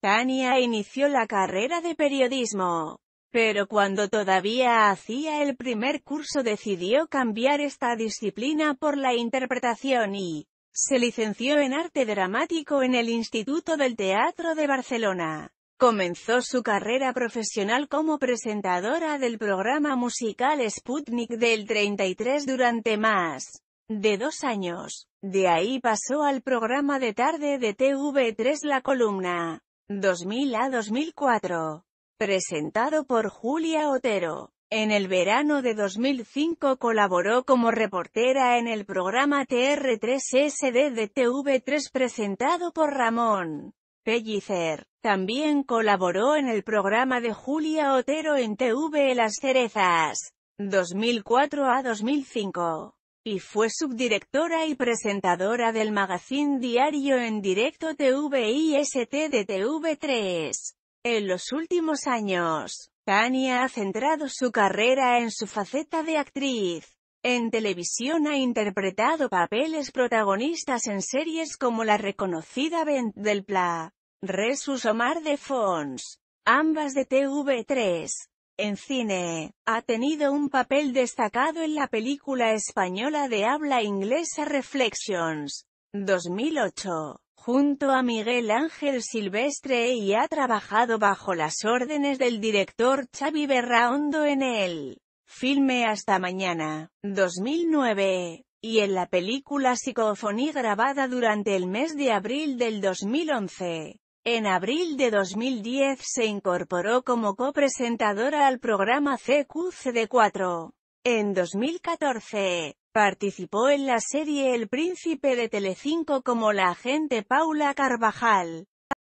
Tania inició la carrera de periodismo, pero cuando todavía hacía el primer curso decidió cambiar esta disciplina por la interpretación y se licenció en arte dramático en el Instituto del Teatro de Barcelona. Comenzó su carrera profesional como presentadora del programa musical Sputnik del 33 durante más de dos años. De ahí pasó al programa de tarde de TV3 La Columna. 2000 a 2004. Presentado por Julia Otero. En el verano de 2005 colaboró como reportera en el programa TR3SD de TV3 presentado por Ramón Pellicer. También colaboró en el programa de Julia Otero en TV Las Cerezas, 2004 a 2005 y fue subdirectora y presentadora del magazine diario en directo TVIST ST de TV3. En los últimos años, Tania ha centrado su carrera en su faceta de actriz. En televisión ha interpretado papeles protagonistas en series como la reconocida Bent del Pla, Resus Omar de Fons, ambas de TV3. En cine, ha tenido un papel destacado en la película española de habla inglesa Reflections, 2008, junto a Miguel Ángel Silvestre y ha trabajado bajo las órdenes del director Xavi Berraondo en el filme Hasta Mañana, 2009, y en la película Psicofonía grabada durante el mes de abril del 2011. En abril de 2010 se incorporó como copresentadora al programa de 4 En 2014, participó en la serie El Príncipe de Telecinco como la agente Paula Carvajal.